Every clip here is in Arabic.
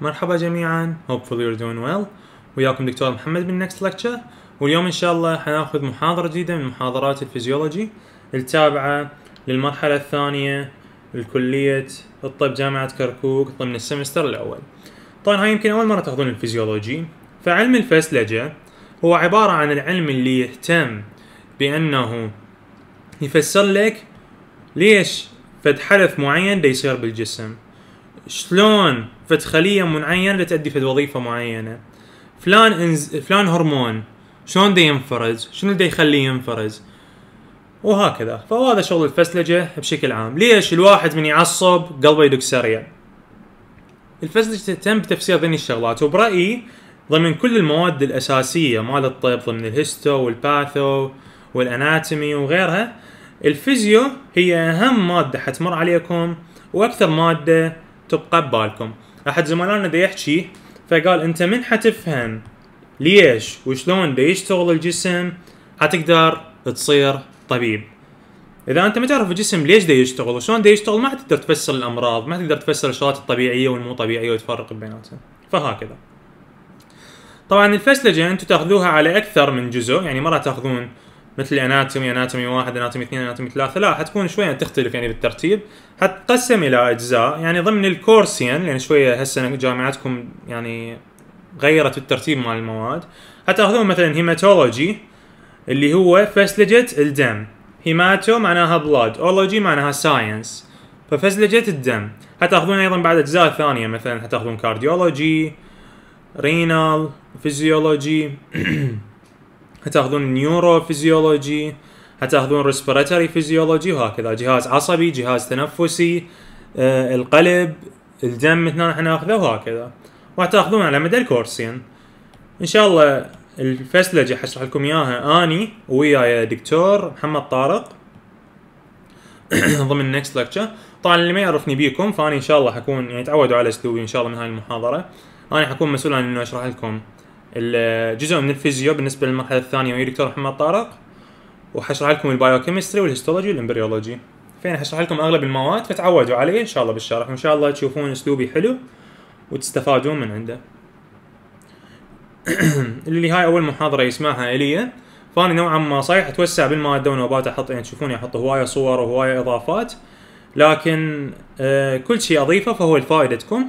مرحبا جميعا hopefully you're doing well وياكم دكتور محمد من next lecture واليوم ان شاء الله حناخذ محاضرة جديدة من محاضرات الفيزيولوجي التابعة للمرحلة الثانية لكلية الطب جامعة كركوك ضمن السمستر الاول طبعا هاي يمكن اول مرة تاخذون الفيزيولوجي فعلم الفسلجة هو عبارة عن العلم اللي يهتم بانه يفسر لك ليش فد حدث معين دا يصير بالجسم شلون فد خليه معينه لتؤدي فد وظيفه معينه فلان انز... فلان هرمون شلون دي ينفرز شنو دي يخليه ينفرز وهكذا فهذا شغل الفسلجه بشكل عام ليش الواحد من يعصب قلبه يدق سريع الفسلجه تتم بتفسير ذني الشغلات وبرايي ضمن كل المواد الاساسيه مال الطب ضمن الهيستو والباثو والاناتومي وغيرها الفيزيو هي اهم ماده حتمر عليكم واكثر ماده تبقى ببالكم احد زملائنا دا يحكي فقال انت من حتفهم ليش وشلون دا يشتغل الجسم حتقدر تصير طبيب اذا انت ما تعرف الجسم ليش دا يشتغل وشلون دا يشتغل ما حتقدر تفسر الامراض ما تقدر تفسر الشغلات الطبيعيه والمو طبيعيه وتفرق بيناتها فهكذا طبعا الفسلجه انتم تاخذوها على اكثر من جزء يعني مره تاخذون مثل اناتومي اناتومي واحد اناتومي اثنين اناتومي ثلاثه لا حتكون شويه تختلف يعني بالترتيب حتقسم الى اجزاء يعني ضمن الكورسين لان يعني شويه هسه جامعتكم يعني غيرت الترتيب مال المواد حتاخذون مثلا هيماتولوجي اللي هو فسلجه الدم هيماتو معناها بلاد اولوجي معناها ساينس ففسلجه الدم حتاخذون ايضا بعد اجزاء ثانيه مثلا حتاخذون كارديولوجي رينال فيزيولوجي هتاخذون نيورو فيزيولوجي هتاخذون ريسبيراتوري فيزيولوجي وهكذا جهاز عصبي جهاز تنفسي آه القلب الدم اثنين حناخذه وهكذا وهتاخذون على مدى الكورسين ان شاء الله الفسلجة حشرح لكم اياها اني وياي دكتور محمد طارق ضمن نكست لكتشر طبعا اللي ما يعرفني بيكم فاني ان شاء الله حكون يعني تعودوا على اسلوبي ان شاء الله من هاي المحاضره انا حكون مسؤول عن انه اشرح لكم الجزء من الفيزيو بالنسبه للمرحله الثانيه ويا دكتور محمد طارق وحشرح لكم البايوكيمستري والهيستولوجي والامبريولوجي فين حشرح لكم اغلب المواد فتعودوا عليه ان شاء الله بالشرح وان شاء الله تشوفون اسلوبي حلو وتستفادون من عنده اللي هاي اول محاضره يسمعها الي فاني نوعا ما صحيح اتوسع بالماده ونوبات احط يعني تشوفوني احط هوايه صور وهوايه اضافات لكن آه، كل شيء اضيفه فهو لفائدتكم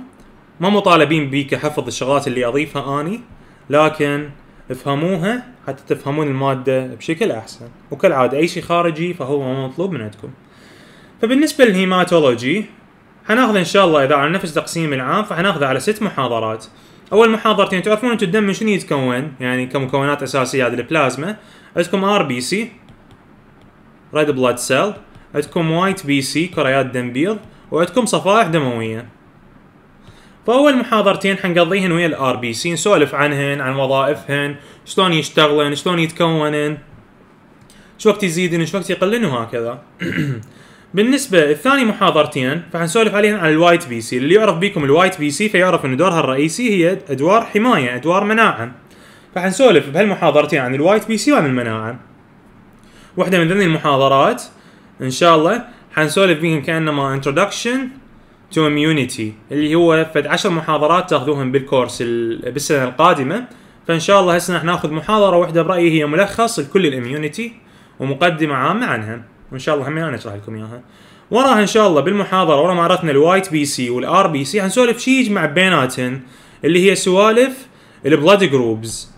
ما مطالبين بي كحفظ الشغلات اللي اضيفها اني لكن افهموها حتى تفهمون المادة بشكل أحسن وكالعادة أي شيء خارجي فهو مطلوب من عندكم فبالنسبة للهيماتولوجي حناخذ إن شاء الله إذا على نفس تقسيم العام فحناخذه على ست محاضرات أول محاضرتين تعرفون أنتم الدم من شنو يتكون يعني كمكونات أساسية هذه البلازما عندكم ار بي سي ريد بلاد سيل عندكم وايت بي سي كريات دم بيض وعندكم صفائح دموية فاول محاضرتين حنقضيهن ويا الار بي سي نسولف عنهن عن وظائفهن شلون يشتغلن شلون يتكونن شو وقت يزيدن شو وقت يقلن وهكذا بالنسبه الثاني محاضرتين فحنسولف عليهم عن الوايت بي سي اللي يعرف بيكم الوايت بي سي فيعرف ان دورها الرئيسي هي ادوار حمايه ادوار مناعه فحنسولف بهالمحاضرتين عن الوايت بي سي وعن المناعه واحده من ذني المحاضرات ان شاء الله حنسولف بيهم كانما انتروداكشن تو اميونيتي اللي هو فد عشر محاضرات تاخذوهم بالكورس بالسنه القادمه فان شاء الله هسه راح ناخذ محاضره واحده برايي هي ملخص لكل الاميونيتي ومقدمه عامه عنها وان شاء الله هم انا اشرح لكم اياها وراها ان شاء الله بالمحاضره ورا مهارتنا الوايت بي سي والار بي سي حنسولف شيء يجمع بيناتهم اللي هي سوالف البلاد جروبز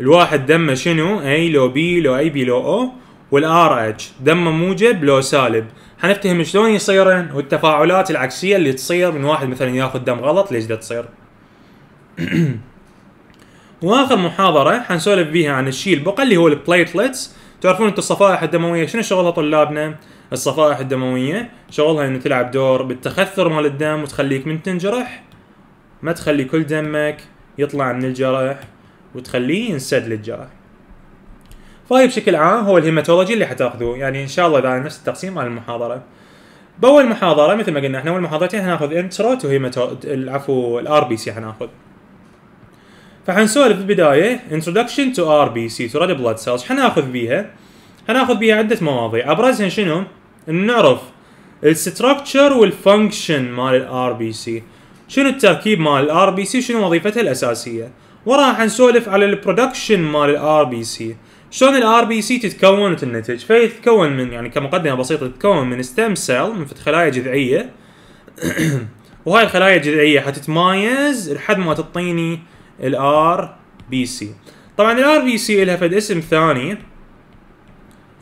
الواحد دمه شنو اي لو بي لو اي بي لو او والار اتش دمه موجب لو سالب حنفتهم شلون يصيرن والتفاعلات العكسيه اللي تصير من واحد مثلا ياخذ دم غلط ليش دا تصير واخر محاضره حنسولف بيها عن الشيء البقى اللي هو البلايتلتس تعرفون انتم الصفائح الدمويه شنو شغلها طلابنا الصفائح الدمويه شغلها انه تلعب دور بالتخثر مال الدم وتخليك من تنجرح ما تخلي كل دمك يطلع من الجرح وتخليه ينسد للجرح فهي بشكل عام هو الهيماتولوجي اللي حتاخذوه يعني ان شاء الله اذا نفس التقسيم مال المحاضره باول محاضره مثل ما قلنا احنا اول محاضرتين حناخذ انترو تو العفو الار بي سي حناخذ فحنسولف بالبدايه انتروداكشن تو ار بي سي تو ريد بلاد سيلز حناخذ بيها حناخذ بيها عده مواضيع ابرزها شنو؟ نعرف الستركتشر والفانكشن مال الار بي سي شنو التركيب مال الار بي سي شنو وظيفتها الاساسيه وراها حنسولف على البرودكشن مال الار بي سي شلون الار بي سي تتكون وتنتج؟ فهي تتكون من يعني كمقدمه بسيطه تتكون من ستيم سيل من خلايا جذعيه وهاي الخلايا الجذعيه حتتمايز لحد ما تعطيني الار بي سي. طبعا الار بي سي لها فد اسم ثاني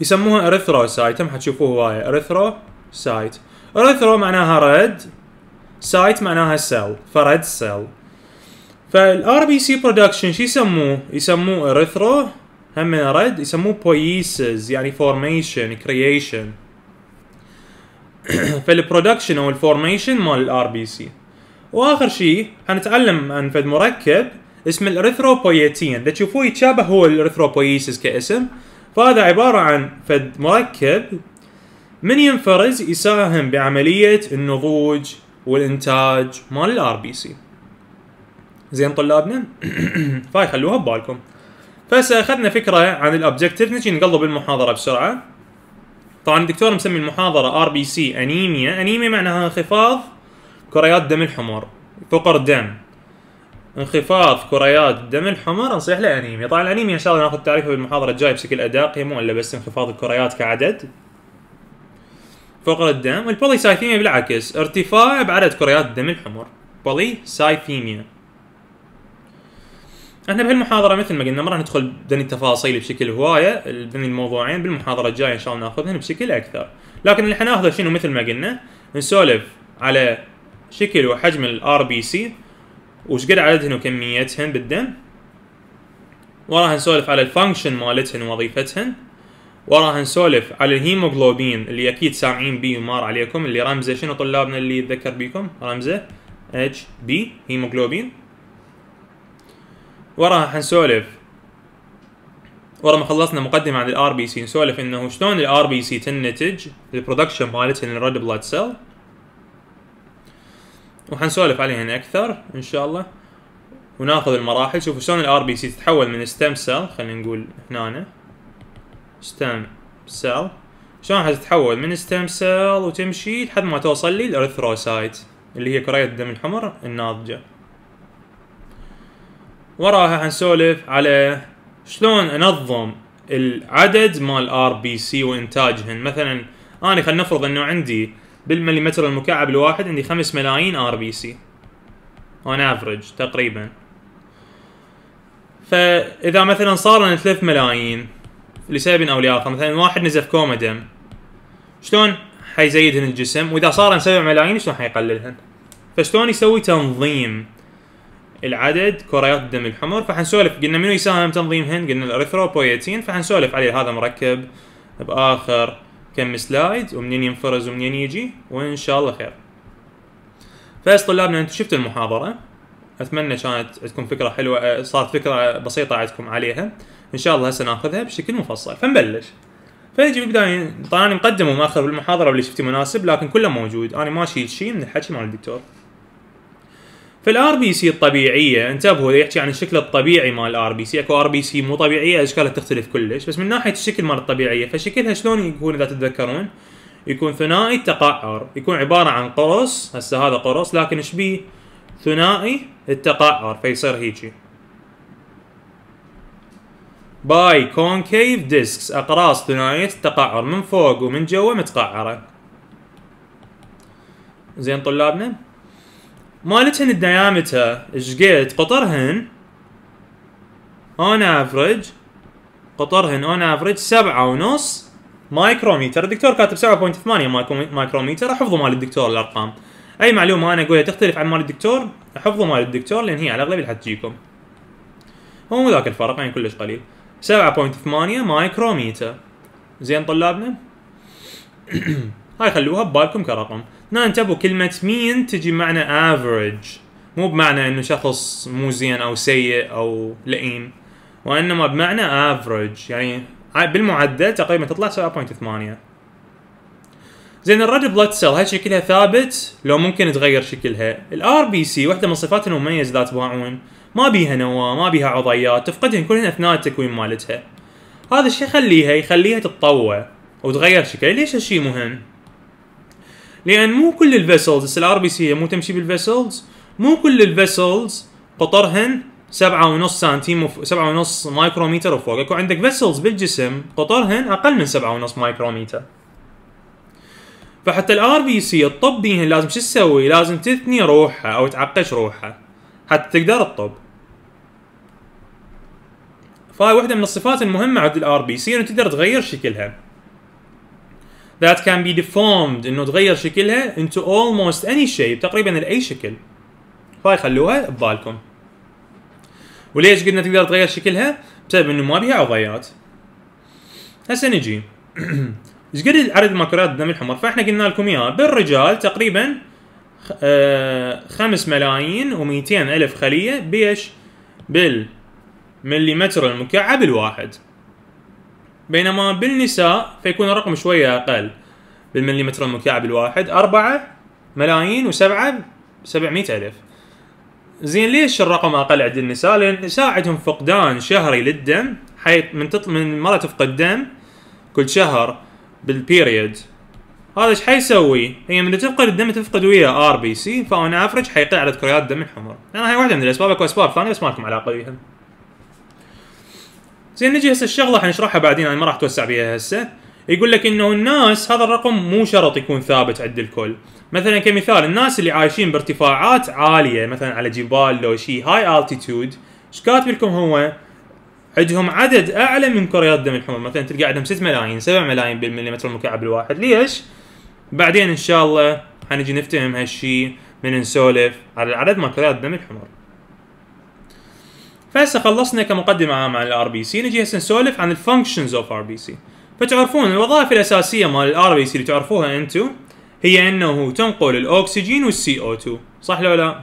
يسموها اريثروسايت هم حتشوفوه هوايه اريثروسايت. اريثرو معناها رد سايت معناها سيل فرد سيل. فالار بي سي برودكشن شو يسموه؟ يسموه اريثرو هم رد يسموه بويسز يعني فورميشن كرييشن فالبرودكشن او الفورميشن مال الار بي سي واخر شيء حنتعلم عن فد مركب اسمه الاريثروبويتين اذا تشوفوه يتشابه هو الاريثروبويسيس كاسم فهذا عباره عن فد مركب من ينفرز يساهم بعمليه النضوج والانتاج مال الار بي سي زين طلابنا فاي خلوها ببالكم فهسه اخذنا فكره عن الاوبجكتيف نجي نقلب المحاضره بسرعه طبعا الدكتور مسمي المحاضره ار بي سي انيميا انيميا معناها انخفاض كريات دم الحمر فقر دم انخفاض كريات دم الحمر نصيح له انيميا طبعا الانيميا ان شاء الله ناخذ تعريفها بالمحاضره الجايه بشكل ادق هي مو الا بس انخفاض الكريات كعدد فقر الدم والبوليسايثيميا بالعكس ارتفاع بعدد كريات الدم الحمر بوليسايثيميا احنا بهالمحاضره مثل ما قلنا ما راح ندخل بدني التفاصيل بشكل هوايه بدني الموضوعين بالمحاضره الجايه ان شاء الله ناخذهن بشكل اكثر لكن اللي حناخذه شنو مثل ما قلنا نسولف على شكل وحجم الار بي سي وش قد عددهن وكميتهن بالدم وراها نسولف على الفانكشن مالتهن ووظيفتهن وراها نسولف على الهيموغلوبين اللي اكيد سامعين بيه ومار عليكم اللي رمزه شنو طلابنا اللي يتذكر بيكم رمزه اتش بي هيموغلوبين وراها حنسولف ورا ما خلصنا مقدمه عن الار بي سي نسولف انه شلون الار بي سي تنتج البرودكشن مالتها للريد بلاد سيل وحنسولف عليها اكثر ان شاء الله وناخذ المراحل شوفوا شلون الار بي سي تتحول من ستيم سيل خلينا نقول هنا ستيم سيل شلون حتتحول من ستيم سيل وتمشي لحد ما توصل لي الارثروسايت اللي هي كريات الدم الحمر الناضجه وراها حنسولف على شلون انظم العدد مال ار بي سي وانتاجهن مثلا انا خلينا نفرض انه عندي بالمليمتر المكعب الواحد عندي 5 ملايين ار بي سي اون افريج تقريبا فاذا مثلا صار لنا 3 ملايين لسبب او لاخر مثلا واحد نزف كوما دم شلون حيزيدهن الجسم واذا صار 7 ملايين شلون حيقللهن فشلون يسوي تنظيم العدد كريات الدم الحمر فحنسولف قلنا منو يساهم تنظيمهن قلنا الاريثروبويتين فحنسولف عليه هذا مركب باخر كم سلايد ومنين ينفرز ومنين يجي وان شاء الله خير فاس طلابنا انتم شفتوا المحاضره اتمنى كانت عندكم فكره حلوه صارت فكره بسيطه عندكم عليها ان شاء الله هسه ناخذها بشكل مفصل فنبلش فنجي بالبدايه طبعا مقدم وماخر بالمحاضره واللي شفتي مناسب لكن كله موجود انا ماشي شيء من الحكي مال الدكتور فالار بي سي الطبيعيه انتبهوا يحكي عن الشكل الطبيعي مال الار بي سي اكو ار بي سي مو طبيعيه اشكالها تختلف كلش بس من ناحيه الشكل مال الطبيعيه فشكلها شلون يكون اذا تتذكرون يكون ثنائي التقعر يكون عباره عن قرص هسه هذا قرص لكن ايش بيه ثنائي التقعر فيصير هيجي باي كونكيف ديسكس اقراص ثنائيه التقعر من فوق ومن جوا متقعره زين طلابنا مالتهن الديامتر شقد قطرهن اون افريج قطرهن اون افريج سبعة ونص مايكروميتر الدكتور كاتب 7.8 مايكروميتر احفظوا مال الدكتور الارقام اي معلومه انا اقولها تختلف عن مال الدكتور احفظوا مال الدكتور لان هي على الاغلب اللي حتجيكم هو مو ذاك الفرق يعني كلش قليل 7.8 مايكروميتر زين طلابنا هاي خلوها ببالكم كرقم هنا انتبهوا كلمة مين تجي بمعنى average مو بمعنى انه شخص مو زين او سيء او لئيم وانما بمعنى average يعني بالمعدل تقريبا تطلع 7.8 زين الرد بلاد سيل هاي شكلها ثابت لو ممكن تغير شكلها الار بي سي وحده من الصفات المميزة ذات باعون ما بيها نواه ما بيها عضيات تفقدهن كلهن اثناء التكوين مالتها هذا الشيء يخليها يخليها تتطوع وتغير شكلها ليش هالشيء مهم لان مو كل الفيسلز هسه الار بي سي مو تمشي بالفيسلز مو كل الفيسلز قطرهن سبعة ونص سنتيم سبعة ونص مايكروميتر وفوق اكو عندك فيسلز بالجسم قطرهن اقل من سبعة ونص مايكروميتر فحتى الار بي سي الطب بيهن لازم شو تسوي؟ لازم تثني روحها او تعقش روحها حتى تقدر تطب. فهاي واحدة من الصفات المهمة عند الار بي سي انه تقدر تغير شكلها. that can be deformed انه تغير شكلها into almost any shape تقريبا لاي شكل هاي خلوها ببالكم وليش قلنا تقدر تغير شكلها بسبب انه ما بيها عضيات هسه نجي ايش قد عدد ماكرات الدم الحمر فاحنا قلنا لكم اياها بالرجال تقريبا 5 آه، ملايين و200 الف خليه بيش بالمليمتر المكعب الواحد بينما بالنساء فيكون الرقم شويه اقل بالمليمتر المكعب الواحد أربعة ملايين وسبعة سبعمية الف زين ليش الرقم اقل عند النساء؟ لان النساء عندهم فقدان شهري للدم حيث من تطل من مرة تفقد دم كل شهر بالبيريود هذا ايش حيسوي؟ هي من تفقد الدم تفقد ويا ار بي سي فاون افرج حيقل عدد كريات الدم الحمر، انا هاي واحده من الاسباب اكو اسباب ثانيه بس ما لكم علاقه بيها. زين نجي هسه الشغله حنشرحها بعدين انا ما راح اتوسع فيها هسه يقول لك انه الناس هذا الرقم مو شرط يكون ثابت عند الكل مثلا كمثال الناس اللي عايشين بارتفاعات عاليه مثلا على جبال لو شيء هاي التيتود ايش كاتب لكم هو عندهم عدد اعلى من كريات دم الحمر مثلا تلقى عندهم 6 ملايين 7 ملايين بالمليمتر المكعب الواحد ليش بعدين ان شاء الله حنجي نفتهم هالشيء من نسولف على العدد مال كريات دم الحمر فهسه خلصنا كمقدمه عامه عن الار بي سي نجي هسه نسولف عن الفانكشنز اوف ار بي سي فتعرفون الوظائف الاساسيه مال الار بي سي اللي تعرفوها انتم هي انه تنقل الاكسجين والسي او 2 صح لو لا؟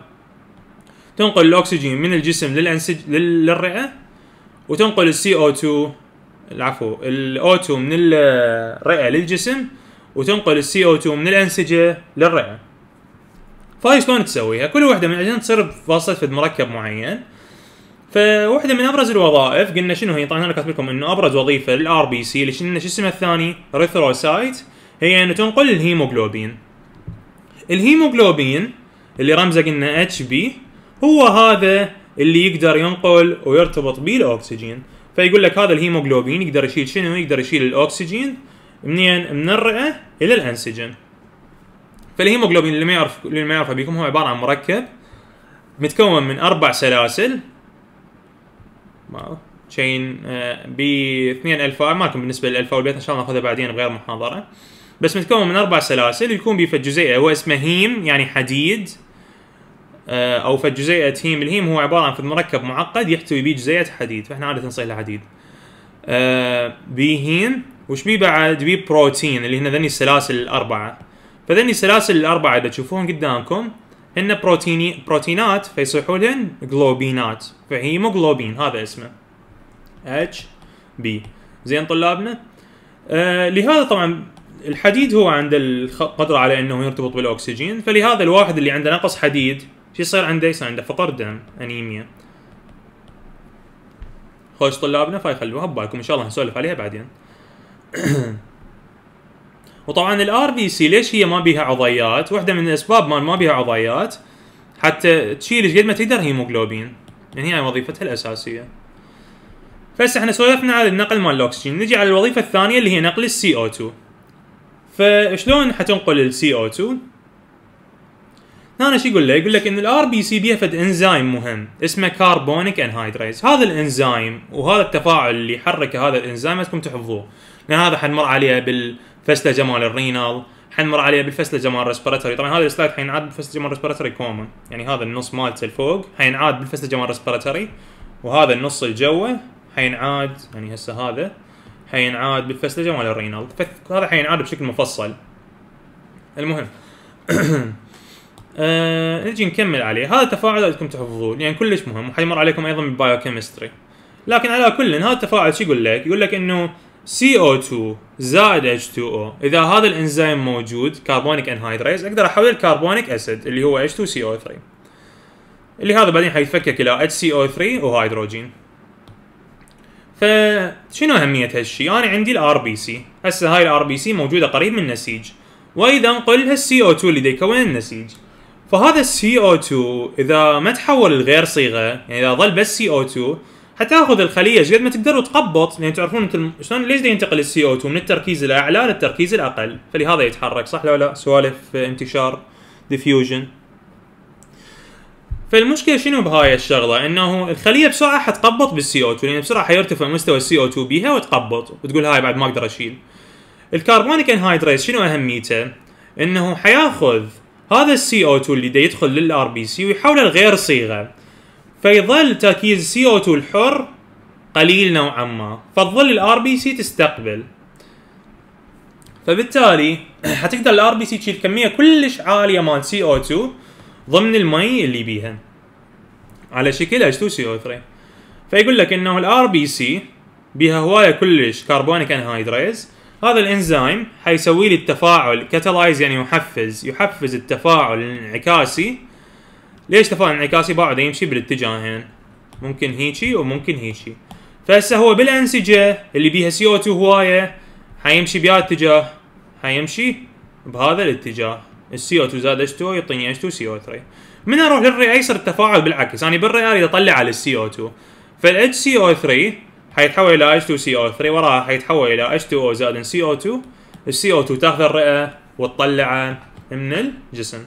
تنقل الاكسجين من الجسم للانسج للرئه وتنقل السي او 2 العفو الاو 2 من الرئه للجسم وتنقل السي او 2 من الانسجه للرئه. فهاي شلون تسويها؟ كل وحده من الاجزاء تصير بواسطه مركب معين فواحده من ابرز الوظائف قلنا شنو هي طبعا انا كاتب لكم انه ابرز وظيفه للار بي سي اللي شنو اسمها الثاني ريثروسايت هي انه يعني تنقل الهيموجلوبين الهيموجلوبين اللي رمزه قلنا اتش بي هو هذا اللي يقدر ينقل ويرتبط به الاكسجين فيقول لك هذا الهيموجلوبين يقدر يشيل شنو يقدر يشيل الاكسجين منين من الرئه الى الانسجين فالهيموجلوبين اللي ما يعرف اللي ما يعرفه بيكم هو عباره عن مركب متكون من اربع سلاسل آه، ما تشين ب 2 الفا ما لكم بالنسبه للالفا والبيتا ان شاء الله ناخذها بعدين بغير محاضره بس متكون من اربع سلاسل يكون بفد جزيئه هو اسمه هيم يعني حديد آه، او فد جزيئه هيم الهيم هو عباره عن فد مركب معقد يحتوي به جزيئه حديد فاحنا عاده نصيح له حديد بي آه، هيم وش بيه بعد بيه بروتين اللي هنا ذني السلاسل الاربعه فذني السلاسل الاربعه اذا تشوفون قدامكم هن بروتيني بروتينات فيصيحوا لهن جلوبينات فهيموجلوبين هذا اسمه اتش بي زين طلابنا آه لهذا طبعا الحديد هو عند القدره على انه يرتبط بالاكسجين فلهذا الواحد اللي عنده نقص حديد شو يصير عنده؟ يصير عنده فقر دم انيميا خوش طلابنا فيخلوها ببالكم ان شاء الله نسولف عليها بعدين وطبعا الار بي سي ليش هي ما بيها عضيات واحده من الاسباب مال ما بيها عضيات حتى تشيل قد ما تقدر هيموجلوبين يعني هي وظيفتها الاساسيه فهسه احنا سولفنا على النقل مال الاكسجين نجي على الوظيفه الثانيه اللي هي نقل السي او 2 فشلون حتنقل السي او 2 هنا شو يقول لك يقول لك ان الار بي سي بيها فد انزيم مهم اسمه كاربونيك انهايدريز هذا الانزيم وهذا التفاعل اللي يحرك هذا الانزيم لازمكم تحفظوه لان هذا حنمر عليه بال فسله جمال الرينال حنمر عليه بالفسله جمال الريسبيراتوري طبعا هذا السلايد حينعاد بالفسله جمال الريسبيراتوري كومن يعني هذا النص مالته الفوق حينعاد بالفسله جمال الريسبيراتوري وهذا النص الجوه حينعاد يعني هسه هذا حينعاد بالفسله جمال الرينال هذا حينعاد بشكل مفصل المهم آه نجي نكمل عليه هذا التفاعل لازمكم تحفظوه يعني كلش مهم وحيمر عليكم ايضا بالبايوكيمستري لكن على كل هذا التفاعل شو يقول لك؟ يقول لك انه CO2 زائد H2O اذا هذا الانزيم موجود كربونيك انهايدريز اقدر احول الكربونيك اسيد اللي هو H2CO3 اللي هذا بعدين حيتفكك الى HCO3 وهيدروجين فشنو اهميه هالشيء؟ انا عندي الار بي سي، هسه هاي الار بي سي موجوده قريب من النسيج، واذا انقل هالسي او 2 اللي دا يكون النسيج. فهذا السي او 2 اذا ما تحول لغير صيغه، يعني اذا ظل بس سي او 2 حتاخذ الخليه قد ما تقدر وتقبط يعني تعرفون شلون ليش دا ينتقل السي او 2 من التركيز الاعلى للتركيز الاقل فلهذا يتحرك صح لو لا سوالف انتشار ديفيوجن فالمشكله شنو بهاي الشغله انه الخليه بسرعه حتقبط بالسي او 2 لان بسرعه حيرتفع مستوى السي او 2 بيها وتقبط وتقول هاي بعد ما اقدر اشيل الكربونيك انهايدريس شنو اهميته انه حياخذ هذا السي او 2 اللي دا يدخل للار بي سي ويحوله لغير صيغه فيظل تركيز co 2 الحر قليل نوعا ما فتظل ال RBC تستقبل فبالتالي حتقدر ال RBC تشيل كميه كلش عاليه مال co 2 ضمن المي اللي بيها على شكل h 2 co 3 فيقول لك انه ال RBC بها هوايه كلش كربونيك انهايدريز هذا الانزيم حيسوي لي التفاعل كاتلايز يعني يحفز يحفز التفاعل الانعكاسي ليش تفاعل انعكاسي بعده يمشي بالاتجاهين ممكن هيجي وممكن هيجي فهسه هو بالانسجه اللي بيها سي او 2 هوايه حيمشي بهذا الاتجاه حيمشي بهذا الاتجاه السي او 2 زاد اتش 2 يعطيني اتش 2 سي او 3 من اروح للرئه يصير التفاعل بالعكس انا يعني بالرئه اريد اطلع على السي او 2 فالاتش سي او 3 حيتحول الى اتش 2 سي او 3 وراها حيتحول الى اتش 2 او زائد سي او 2 السي او 2 تاخذ الرئه وتطلعه من الجسم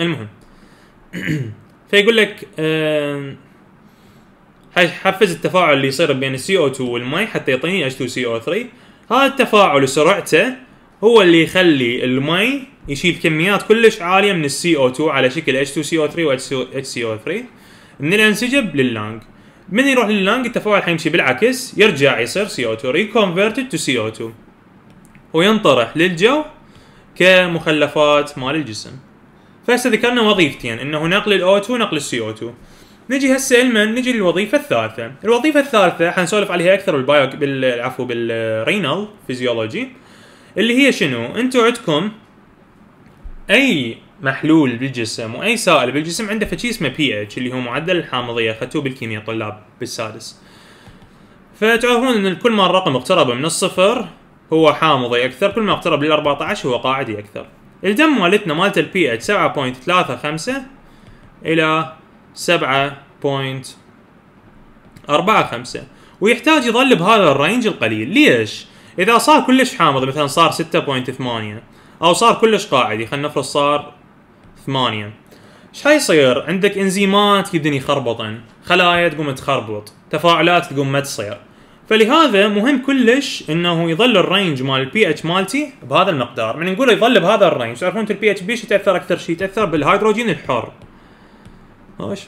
المهم فيقول لك حفز التفاعل اللي يصير بين السي او 2 والمي حتى يعطيني اتش 2 سي او 3 هذا التفاعل وسرعته هو اللي يخلي الماء يشيل كميات كلش عاليه من السي او 2 على شكل اتش 2 سي او 3 واتش سي او 3 من الانسجه لللانج من يروح لللانج التفاعل حيمشي بالعكس يرجع يصير سي او 2 ريكونفرتد تو سي او 2 وينطرح للجو كمخلفات مال الجسم فهسه ذكرنا وظيفتين انه نقل الاو 2 ونقل السي او 2 نجي هسه المن نجي للوظيفه الثالثه، الوظيفه الثالثه حنسولف عليها اكثر بالبايو بال عفوا بالرينال فيزيولوجي اللي هي شنو؟ انتم عندكم اي محلول بالجسم واي سائل بالجسم عنده فشي اسمه بي اتش اللي هو معدل الحامضيه اخذتوه بالكيمياء طلاب بالسادس. فتعرفون ان كل ما الرقم اقترب من الصفر هو حامضي اكثر، كل ما اقترب لل 14 هو قاعدي اكثر. الدم مالتنا مالت البي اتش 7.35 الى 7.45 ويحتاج يظل بهذا الرينج القليل ليش؟ اذا صار كلش حامض مثلا صار 6.8 او صار كلش قاعدي خلينا نفرض صار 8 ايش حيصير؟ عندك انزيمات يبدن يخربطن خلايا تقوم تخربط تفاعلات تقوم ما تصير فلهذا مهم كلش انه يظل الرينج مال البي اتش مالتي بهذا المقدار، من يعني نقول يظل بهذا الرينج، تعرفون انت البي اتش بيش يتاثر اكثر شيء يتاثر بالهيدروجين الحر. ماشي؟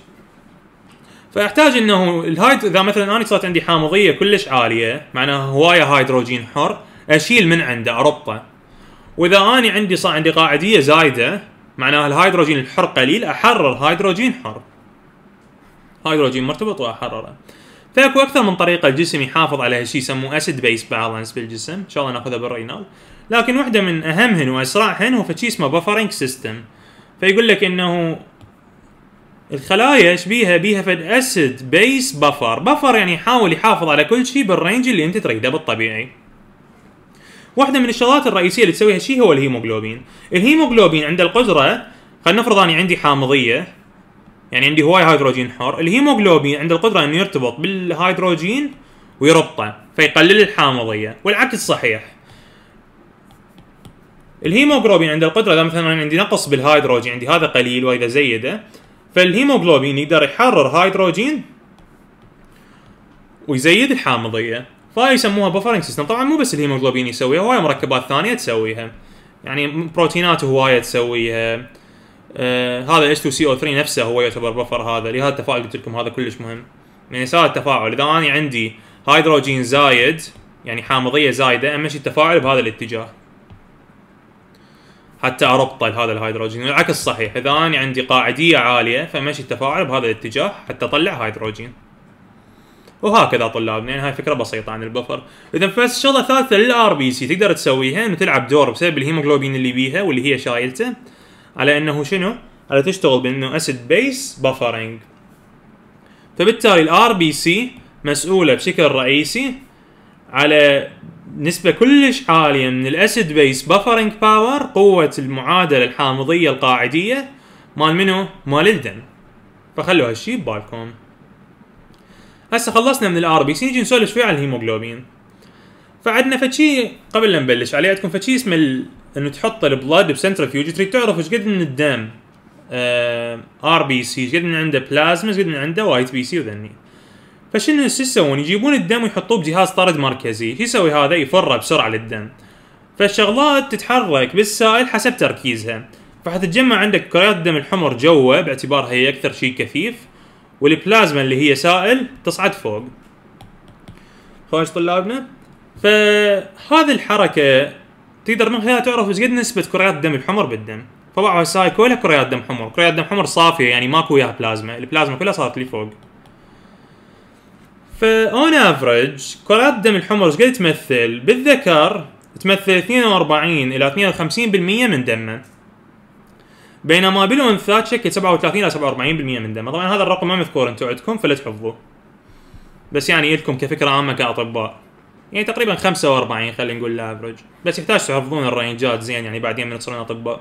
فاحتاج انه الهايد اذا مثلا انا صارت عندي حامضيه كلش عاليه معناها هوايه هيدروجين حر اشيل من عنده اربطه. واذا اني عندي صار عندي قاعديه زايده معناها الهيدروجين الحر قليل احرر هيدروجين حر. هيدروجين مرتبط واحرره. فاكو اكثر من طريقه الجسم يحافظ على هالشيء يسموه اسيد بيس بالانس بالجسم ان شاء الله ناخذها بالرينال لكن واحده من اهمهن واسرعهن هو فشي اسمه بفرنج سيستم فيقول لك انه الخلايا ايش بيها؟ بيها فد اسيد بيس بفر، بفر يعني يحاول يحافظ على كل شيء بالرينج اللي انت تريده بالطبيعي. واحده من الشغلات الرئيسيه اللي تسويها شيء هو الهيموجلوبين، الهيموجلوبين عند القدره خلينا نفرض اني عندي حامضيه يعني عندي هواي هيدروجين حر الهيموغلوبين عنده القدره انه يرتبط بالهيدروجين ويربطه فيقلل الحامضيه والعكس صحيح الهيموغلوبين عنده القدره اذا مثلا عندي نقص بالهيدروجين عندي هذا قليل واذا زيده فالهيموغلوبين يقدر يحرر هيدروجين ويزيد الحامضيه فهاي يسموها بفرنج سيستم طبعا مو بس الهيموغلوبين يسويها هواي مركبات ثانيه تسويها يعني بروتينات هوايه تسويها آه هذا H2CO3 نفسه هو يعتبر بفر هذا لهذا التفاعل قلت لكم هذا كلش مهم يعني صار التفاعل اذا انا عندي هيدروجين زايد يعني حامضيه زايده امشي التفاعل بهذا الاتجاه حتى اربطه لهذا الهيدروجين والعكس صحيح اذا انا عندي قاعديه عاليه فامشي التفاعل بهذا الاتجاه حتى اطلع هيدروجين وهكذا طلابنا يعني هاي فكره بسيطه عن البفر اذا بس شغله ثالثه للار بي سي تقدر تسويها انه تلعب دور بسبب الهيموجلوبين اللي بيها واللي هي شايلته على انه شنو؟ على تشتغل بانه اسيد بيس بفرنج فبالتالي الار بي سي مسؤوله بشكل رئيسي على نسبة كلش عالية من الاسيد بيس بفرنج باور قوة المعادلة الحامضية القاعدية مال منو؟ مال الدم فخلوا هالشي ببالكم هسه خلصنا من الار بي سي نجي نسولف شوي على الهيموجلوبين فعندنا فشي قبل لا نبلش عليه عندكم فشي اسمه انه تحط البلاد بسنترفيوج تريد تعرف ايش قد من الدم ار بي سي ايش قد من عنده بلازما ايش قد من عنده وايت بي سي وذني فشنو ايش يسوون يجيبون الدم ويحطوه بجهاز طرد مركزي شو يسوي هذا يفره بسرعه للدم فالشغلات تتحرك بالسائل حسب تركيزها فحتتجمع عندك كريات الدم الحمر جوا باعتبارها هي اكثر شيء كثيف والبلازما اللي هي سائل تصعد فوق خوش طلابنا فهذه الحركه تقدر من خلالها تعرف ايش قد نسبه كريات الدم الحمر بالدم فبعض هساي كلها كريات دم حمر كريات دم حمر صافيه يعني ماكو وياها بلازما البلازما كلها صارت لي فوق فاون افريج كريات الدم الحمر ايش قد تمثل بالذكر تمثل 42 الى 52% من دمه بينما بالانثى تشكل 37 الى 47% من دمه طبعا هذا الرقم ما مذكور انتم عندكم فلا تحفظوه بس يعني لكم كفكره عامه كاطباء يعني تقريبا 45 خلينا نقول الافرج بس يحتاج تحفظون الرينجات زين يعني بعدين من تصيرون اطباء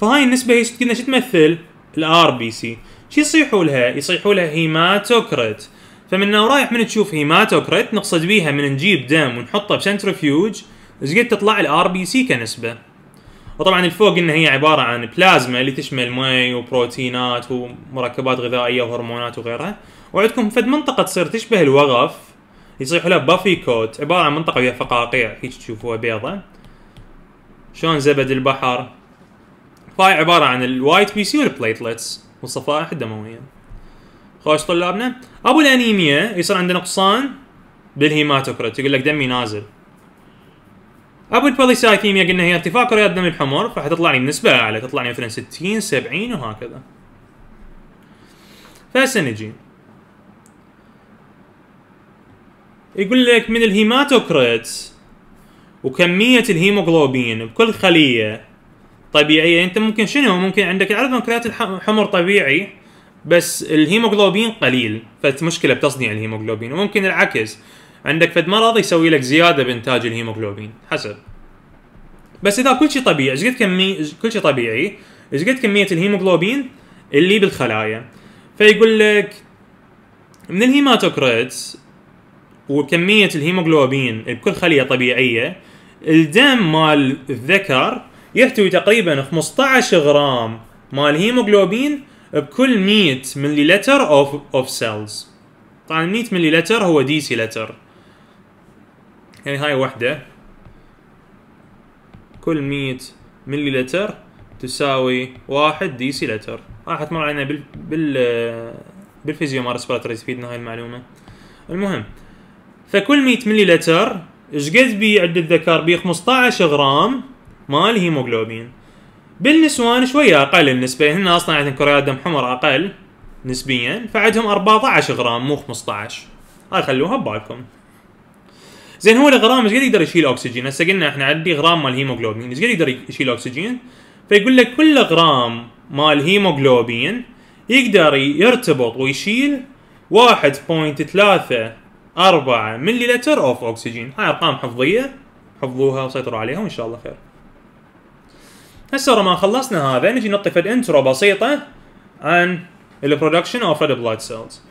فهاي النسبه هي قلنا شو تمثل الار بي سي شو يصيحوا لها يصيحوا لها هيماتوكريت فمن رايح من تشوف هيماتوكريت نقصد بيها من نجيب دم ونحطه بسنترفيوج ايش قد تطلع الار بي سي كنسبه وطبعا الفوق انها هي عباره عن بلازما اللي تشمل مي وبروتينات ومركبات غذائيه وهرمونات وغيرها وعندكم فد منطقه تصير تشبه الوغف يصيح له بافي كوت عباره عن منطقه فيها فقاقيع هيك تشوفوها بيضة شلون زبد البحر فهاي عباره عن الوايت بي سي والبليتلتس والصفائح الدمويه خوش طلابنا ابو الانيميا يصير عنده نقصان بالهيماتوكريت يقول لك دمي نازل ابو البوليسايثيميا قلنا هي ارتفاع كريات الدم الحمر راح تطلع لي بنسبه اعلى تطلع لي مثلا 60 70 وهكذا فهسه نجي يقول لك من الهيماتوكريت وكمية الهيموغلوبين بكل خلية طبيعية انت ممكن شنو ممكن عندك عرض كريات حمر طبيعي بس الهيموغلوبين قليل فمشكلة بتصنيع الهيموغلوبين وممكن العكس عندك فد مرض يسوي لك زيادة بإنتاج الهيموغلوبين حسب بس إذا كل شيء طبيعي إيش قد كمية كل شيء طبيعي إيش قد كمية الهيموغلوبين اللي بالخلايا فيقول لك من الهيماتوكريت وكميه الهيموغلوبين بكل خليه طبيعيه الدم مال الذكر يحتوي تقريبا 15 غرام مال هيموغلوبين بكل 100 لتر اوف اوف سيلز طبعا 100 لتر هو دي سي لتر يعني هاي وحده كل 100 لتر تساوي 1 دي سي لتر راح تمر علينا بال بال بالفيزيو مال ريسبيراتوري تفيدنا هاي المعلومه المهم فكل 100 لتر ايش قد بي عند الذكر بي 15 غرام مال هيموغلوبين بالنسوان شويه اقل النسبه هنا اصلا عندهم كريات دم حمر اقل نسبيا فعندهم 14 غرام مو 15 هاي خلوها ببالكم زين هو الغرام ايش قد يقدر يشيل اكسجين هسه قلنا احنا عندي غرام مال هيموغلوبين ايش قد يقدر يشيل اكسجين فيقول لك كل غرام مال هيموغلوبين يقدر يرتبط ويشيل 1.3 4 ملي لتر اوف اوكسجين هاي ارقام حفظيه حفظوها وسيطروا عليها وان شاء الله خير هسه ما خلصنا هذا نجي نطي فد انترو بسيطه عن البرودكشن اوف ريد بلاد سيلز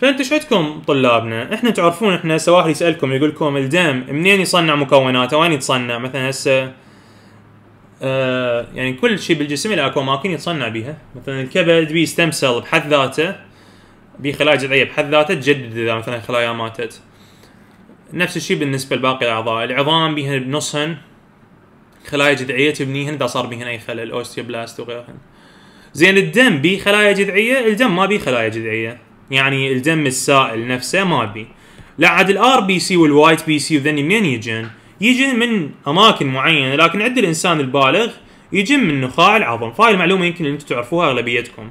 فانت شو عندكم طلابنا؟ احنا تعرفون احنا هسه واحد يسالكم يقول لكم الدم منين يصنع مكوناته؟ وين يتصنع؟ مثلا هسه آه يعني كل شيء بالجسم له اكو اماكن يتصنع بها، مثلا الكبد بيه ستم سيل بحد ذاته بخلايا خلايا جذعيه بحد ذاتها تجدد اذا مثلا خلايا ماتت نفس الشيء بالنسبه لباقي الاعضاء العظام بيها بنصهن خلايا جذعيه تبنيهن اذا صار بيهن اي خلل اوستيوبلاست وغيرهن زين الدم بيه خلايا جذعيه الدم ما بيه خلايا جذعيه يعني الدم السائل نفسه ما بيه لا عاد الار بي سي والوايت بي سي وذني منين يجن؟ يجن من اماكن معينه لكن عند الانسان البالغ يجن من نخاع العظم، فهاي المعلومه يمكن انتم تعرفوها اغلبيتكم.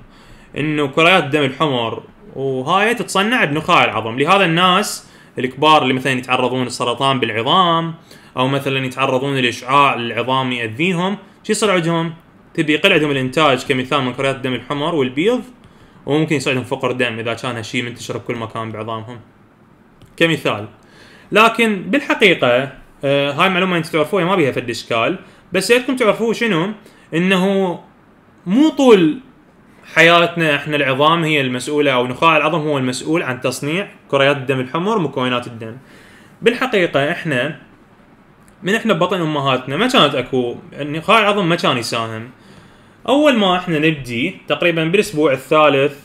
انه كريات الدم الحمر وهاي تتصنع بنخاع العظم لهذا الناس الكبار اللي مثلا يتعرضون للسرطان بالعظام او مثلا يتعرضون لاشعاع العظام ياذيهم شو يصير عندهم؟ تبي يقل عندهم الانتاج كمثال من كريات الدم الحمر والبيض وممكن يصير عندهم فقر دم اذا كان هالشيء منتشر بكل مكان بعظامهم كمثال لكن بالحقيقه آه هاي المعلومه انتم تعرفوها ما بيها فد اشكال بس يا تعرفوه شنو؟ انه مو طول حياتنا احنا العظام هي المسؤوله او نخاع العظم هو المسؤول عن تصنيع كريات الدم الحمر مكونات الدم. بالحقيقه احنا من احنا ببطن امهاتنا ما كانت اكو نخاع العظم ما كان يساهم. اول ما احنا نبدي تقريبا بالاسبوع الثالث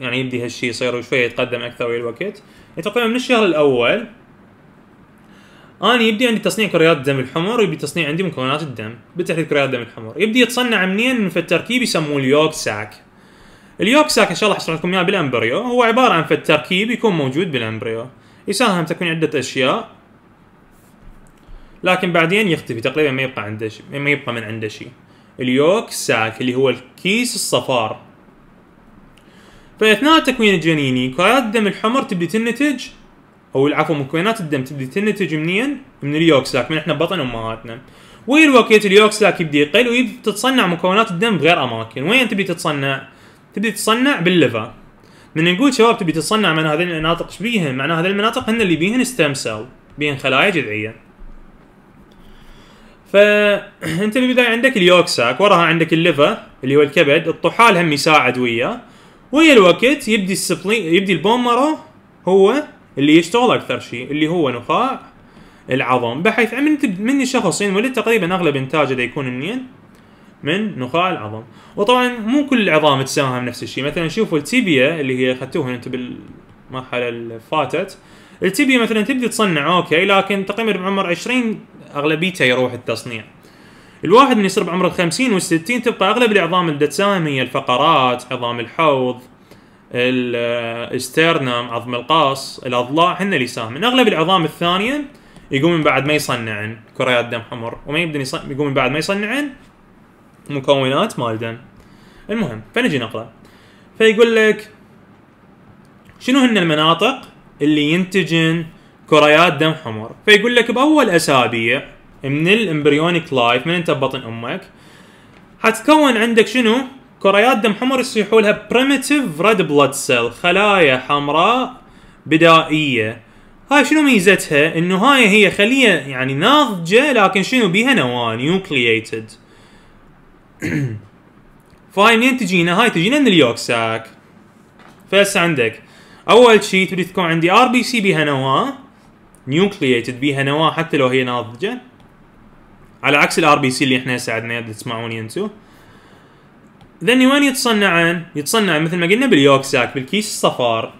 يعني يبدي هالشيء يصير شويه يتقدم اكثر ويا الوقت، يعني تقريبا من الشهر الاول انا يبدي عندي تصنيع كريات الدم الحمر ويبدي تصنيع عندي مكونات الدم بالتحديد كريات الدم الحمر يبدي يتصنع منين من التركيب يسموه اليوك ساك اليوك ساك ان شاء الله حصلت لكم اياه بالامبريو هو عباره عن التركيب يكون موجود بالامبريو يساهم تكوين عده اشياء لكن بعدين يختفي تقريبا ما يبقى عنده شيء ما يبقى من عنده شيء اليوك ساك اللي هو الكيس الصفار فاثناء التكوين الجنيني كريات الدم الحمر تبدي تنتج او العفو مكونات الدم تبدي تنتج منين؟ من اليوكساك من احنا بطن امهاتنا. ويا الوقت اليوكساك يبدي يقل ويبدي تتصنع مكونات الدم بغير اماكن، وين تبي تتصنع؟ تبي تتصنع بالليفر. من نقول شباب تبي تتصنع من هذه المناطق ايش بيهن؟ معناها هذه المناطق هن اللي بيهن ستيم سيل، بيهن خلايا جذعيه. فانت بالبدايه عندك اليوكساك وراها عندك الليفر اللي هو الكبد الطحال هم يساعد وياه ويا الوقت يبدي السبلي يبدي البون مرو هو اللي يشتغل اكثر شيء اللي هو نخاع العظم بحيث من من الشخص ينولد تقريبا اغلب انتاجه ده يكون منين؟ من نخاع العظم وطبعا مو كل العظام تساهم نفس الشيء مثلا شوفوا التيبيا اللي هي اخذتوها انت بالمرحله اللي فاتت التيبيا مثلا تبدي تصنع اوكي لكن تقريبا بعمر 20 اغلبيته يروح التصنيع الواحد من يصير بعمر ال 50 وال 60 تبقى اغلب العظام اللي تساهم هي الفقرات عظام الحوض الاسترنم عظم القاص الاضلاع هن اللي يساهمن اغلب العظام الثانيه يقوم من بعد ما يصنعن كريات دم حمر وما يبدن يقوم من بعد ما يصنعن مكونات مال دم المهم فنجي نقرا فيقول لك شنو هن المناطق اللي ينتجن كريات دم حمر فيقول لك باول اسابيع من الامبريونيك لايف من انت ببطن امك حتكون عندك شنو كريات دم حمر يصيحوا لها بريمتيف ريد بلاد سيل خلايا حمراء بدائيه هاي شنو ميزتها انه هاي هي خليه يعني ناضجه لكن شنو بيها نواه نيوكليتد فهاي منين تجينا هاي تجينا من اليوكساك فهسه عندك اول شيء تريد تكون عندي ار بي سي بيها نواه نيوكليتد بيها نواه حتى لو هي ناضجه على عكس الار بي سي اللي احنا ساعدنا تسمعوني انتم ذني وين يتصنعن؟ يتصنعن مثل ما قلنا باليوكساك بالكيس الصفار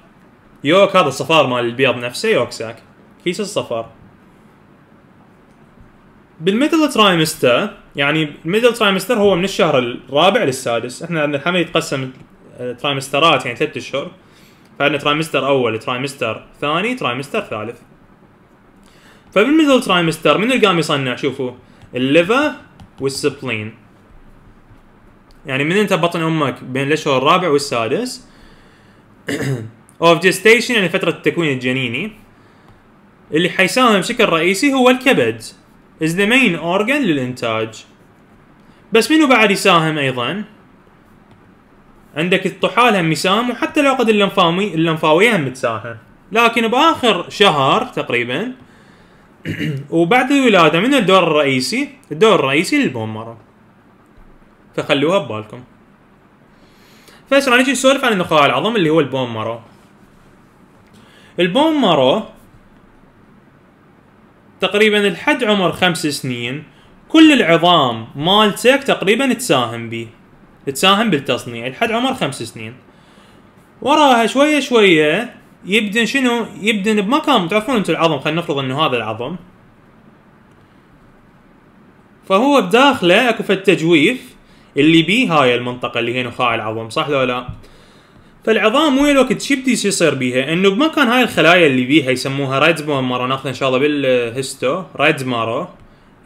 يوك هذا الصفار مال البيض نفسه يوكساك كيس الصفار بالميدل ترايمستر يعني الميدل ترايمستر هو من الشهر الرابع للسادس احنا عندنا الحمل يتقسم آه، ترايمسترات يعني ثلاث اشهر فعندنا ترايمستر اول ترايمستر ثاني ترايمستر ثالث فبالميدل ترايمستر من اللي قام يصنع شوفوا الليفر والسبلين يعني من انت بطن امك بين الاشهر الرابع والسادس اوف جيستيشن يعني فتره التكوين الجنيني اللي حيساهم بشكل رئيسي هو الكبد از ذا مين اورجن للانتاج بس منو بعد يساهم ايضا عندك الطحال هم يساهم وحتى العقد اللمفاوي اللمفاويه هم تساهم لكن باخر شهر تقريبا وبعد الولاده من الدور الرئيسي الدور الرئيسي للبومره فخلوها ببالكم فايش راح نجي نسولف عن النخاع العظم اللي هو البون مارو البون مارو تقريبا لحد عمر خمس سنين كل العظام مالتك تقريبا تساهم بيه تساهم بالتصنيع لحد عمر خمس سنين وراها شويه شويه يبدن شنو يبدن بمكان تعرفون انتم العظم خلينا نفرض انه هذا العظم فهو بداخله اكو فد تجويف اللي بي هاي المنطقه اللي هي نخاع العظم صح لو لا فالعظام ويا الوقت شو بدي يصير بيها؟ انه بمكان هاي الخلايا اللي بيها يسموها رايدزمارو مارو ناخذ ان شاء الله بالهستو مارو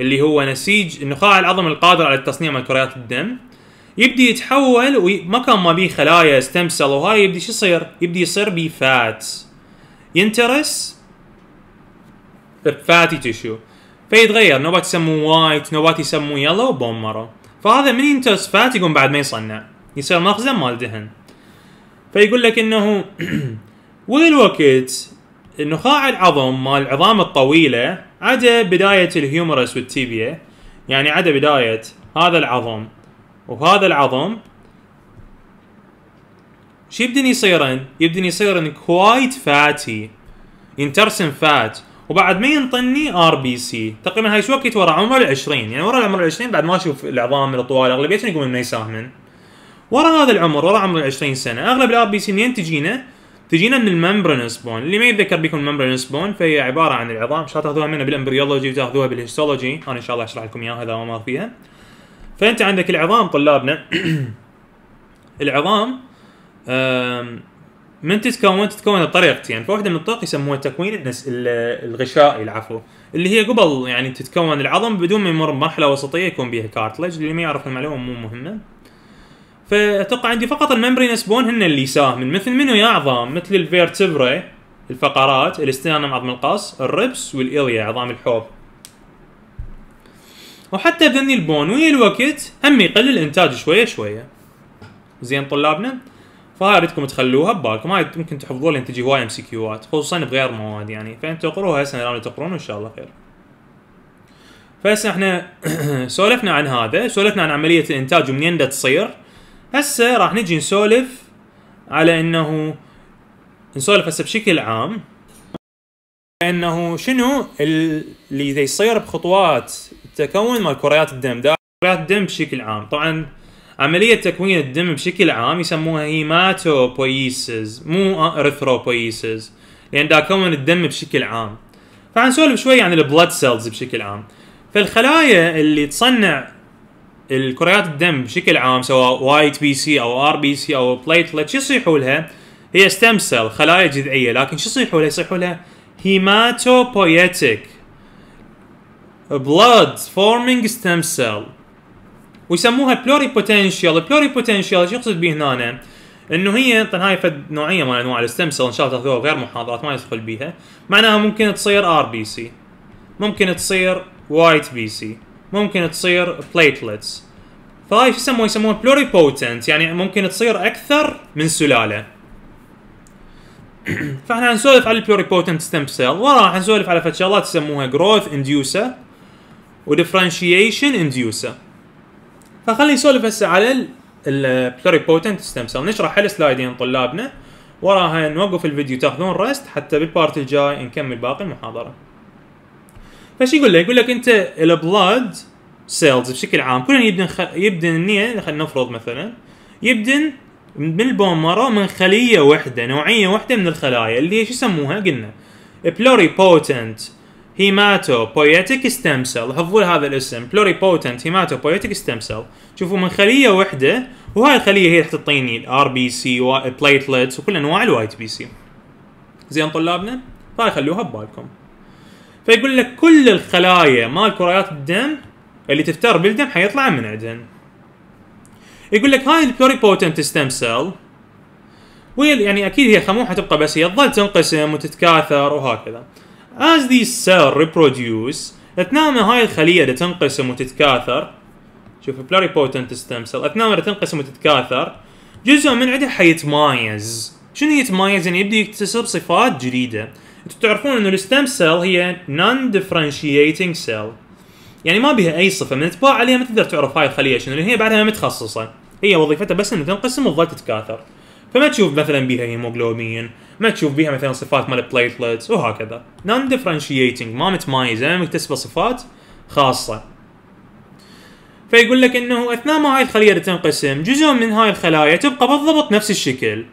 اللي هو نسيج نخاع العظم القادر على تصنيع كريات الدم يبدي يتحول ومكان ما بيه خلايا ستيم سيل وهاي يبدي شو يصير؟ يبدي يصير بيه فات ينترس فاتي تشو فيتغير نوبات يسموه وايت نوبات يسموه يلو بون مارو فهذا من فات يقوم بعد ما يصنع يصير مخزن مال دهن فيقول لك انه ويا الوقت النخاع العظم مال العظام الطويله عدا بدايه الهيومرس والتيبيا يعني عدا بدايه هذا العظم وهذا العظم شو يبدن يصيرن؟ يبدن يصيرن كوايت فاتي ينترسم فات وبعد ما ينطني ار بي سي تقريبا هاي شو وقت ورا عمر ال 20 يعني ورا العمر ال 20 بعد ما اشوف العظام الطوال اغلبيتهم يقومون ما يساهمن ورا هذا العمر ورا عمر ال 20 سنه اغلب الار بي سي منين تجينا؟ تجينا من الممبرينس بون اللي ما يتذكر بيكم الممبرينس بون فهي عباره عن العظام شو تاخذوها منها بالامبريولوجي وتاخذوها بالهيستولوجي انا ان شاء الله اشرح لكم اياها اذا ما فيها فانت عندك العظام طلابنا العظام من تتكون تتكون بطريقتين يعني فواحده من الطرق يسموها التكوين الغشائي العفو اللي هي قبل يعني تتكون العظم بدون ما يمر بمرحله وسطيه يكون بها كارتلج اللي ما يعرف المعلومه مو مهمه فاتوقع عندي فقط الممبرين بون هن اللي يساهمن مثل منو يا عظام مثل الفيرتبرا الفقرات الاستنانم عظم القص الربس والإليا عظام الحوض وحتى بذني البون ويا الوقت هم يقل الانتاج شويه شويه زين طلابنا فهاي اريدكم تخلوها ببالكم هاي ممكن تحفظوها لان تجي هواي ام سي كيوات خصوصا بغير مواد يعني فانتم اقروها هسه لو تقرون ان شاء الله خير فهسه احنا سولفنا عن هذا سولفنا عن عمليه الانتاج ومنين تصير هسه راح نجي نسولف على انه نسولف هسه بشكل عام انه شنو اللي يصير بخطوات التكون مال كريات الدم داخل كريات الدم بشكل عام طبعا عملية تكوين الدم بشكل عام يسموها هيماتوبويسز مو ارثروبويسز لان دا كون الدم بشكل عام فحنسولف شوي عن البلد سيلز بشكل عام فالخلايا اللي تصنع الكريات الدم بشكل عام سواء وايت بي سي او ار بي سي او بليتلت شو يصيحوا لها؟ هي ستم سيل خلايا جذعيه لكن شو يصيحوا لها؟ يصيحوا لها هيماتوبويتيك بلود فورمينج ستم سيل ويسموها بلوري بوتنشال بلوري بوتنشال ايش يقصد به هنا انه هي طبعا هاي فد نوعيه من انواع الستم سيل ان شاء الله تاخذوها غير محاضرات ما يدخل بيها معناها ممكن تصير ار بي سي ممكن تصير وايت بي سي ممكن تصير بليتلتس فهاي شو يسموها يسموها بلوري بوتنت يعني ممكن تصير اكثر من سلاله فاحنا نسولف على البلوري بوتنت ستم سيل وراح نسولف على فد شغلات يسموها جروث اندوسر وديفرنشيشن اندوسر فخلي نسولف هسه على بوتنت ستيم سيل نشرح هالسلايدين طلابنا وراها نوقف الفيديو تاخذون ريست حتى بالبارت الجاي نكمل باقي المحاضره فش يقول لك يقول لك انت البلاد سيلز بشكل عام كلنا يبدن خ... يبدن خلينا نفرض مثلا يبدن من البون مارو من خليه واحده نوعيه واحده من الخلايا اللي هي شو يسموها قلنا بلوري بوتنت هيماتو بويتيك ستيم سيل حفظوا هذا الاسم بلوري بوتنت هيماتو بويتيك ستيم سيل شوفوا من خليه وحده وهاي الخليه هي راح تعطيني الار بي سي بليتلتس وكل انواع الوايت بي سي زين طلابنا هاي خلوها ببالكم فيقول لك كل الخلايا مال كريات الدم اللي تفتر بالدم حيطلع من عندهن يقول لك هاي البلوري بوتنت ستيم سيل ويل يعني اكيد هي خموحه تبقى بس هي تظل تنقسم وتتكاثر وهكذا As these cell reproduce اثناء ما هاي الخليه دا تنقسم وتتكاثر شوف pluripotent ستيم سيل اثناء ما تنقسم وتتكاثر جزء من عندها حيتمايز شنو يتمايز يعني يبدي يكتسب صفات جديده انتم تعرفون انه الستيم سيل هي نون differentiating سيل يعني ما بها اي صفه من اتباع عليها ما تقدر تعرف هاي الخليه شنو هي بعدها ما متخصصه هي وظيفتها بس انها تنقسم وتظل تتكاثر فما تشوف مثلا بها هيموغلوبين ما تشوف بيها مثلا صفات مال البليتلتس وهكذا نون ديفرنشيتنج ما متمايزه يعني مكتسبه صفات خاصه فيقول لك انه اثناء ما هاي الخليه تنقسم جزء من هاي الخلايا تبقى بالضبط نفس الشكل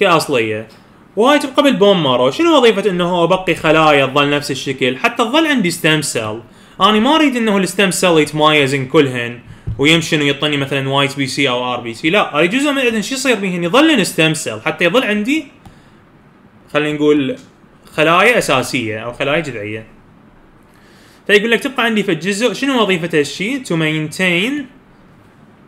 كاصليه وهاي تبقى بالبون مارو شنو وظيفه انه ابقي خلايا تظل نفس الشكل حتى تظل عندي ستم سيل انا ما اريد انه الستيم سيل يتمايزن كلهن ويمشي انه يعطيني مثلا وايت بي سي او ار بي سي لا اريد جزء من عندنا شو يصير بهن يظل ستيم سيل حتى يظل عندي خلينا نقول خلايا اساسيه او خلايا جذعيه فيقول لك تبقى عندي في الجزء شنو وظيفة هالشيء؟ تو مينتين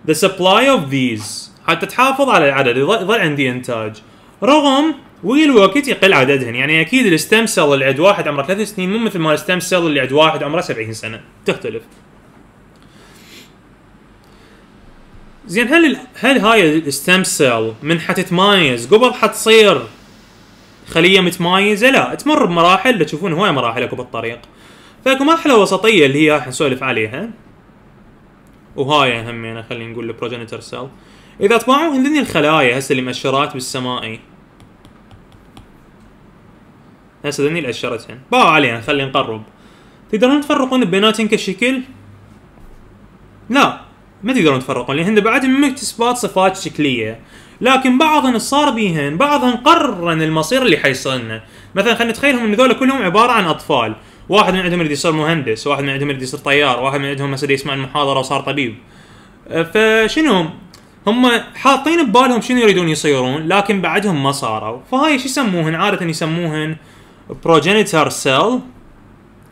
ذا سبلاي اوف ذيز حتى تحافظ على العدد يظل عندي انتاج رغم ويا الوقت يقل عددهن يعني اكيد الستم سيل اللي عند واحد عمره ثلاث سنين مو مثل ما الستم سيل اللي عند واحد عمره 70 سنه تختلف زين هل هل هاي الستم سيل من حتتمايز قبل حتصير خليه متمايزه لا تمر بمراحل تشوفون هواي مراحل اكو بالطريق فاكو مرحله وسطيه اللي هي راح نسولف عليها وهاي همينة يعني خلينا نقول البروجينيتور سيل اذا طبعوا هذني الخلايا هسه اللي مأشرات بالسمائي هسه ذني اللي اشرتهن باو عليهن خلينا نقرب تقدرون تفرقون بيناتهن كشكل لا ما تقدرون تفرقون لانهن ما تثبات صفات شكليه لكن بعضهم صار بيهن قرر قررن المصير اللي حيصلنا مثلا خلينا نتخيلهم ان ذولا كلهم عباره عن اطفال واحد من عندهم يريد يصير مهندس واحد من عندهم يريد يصير طيار واحد من عندهم هسه يسمع المحاضره وصار طبيب أه، فشنو هم حاطين ببالهم شنو يريدون يصيرون لكن بعدهم ما صاروا فهاي شو يسموهن عاده يسموهن بروجينيتور سيل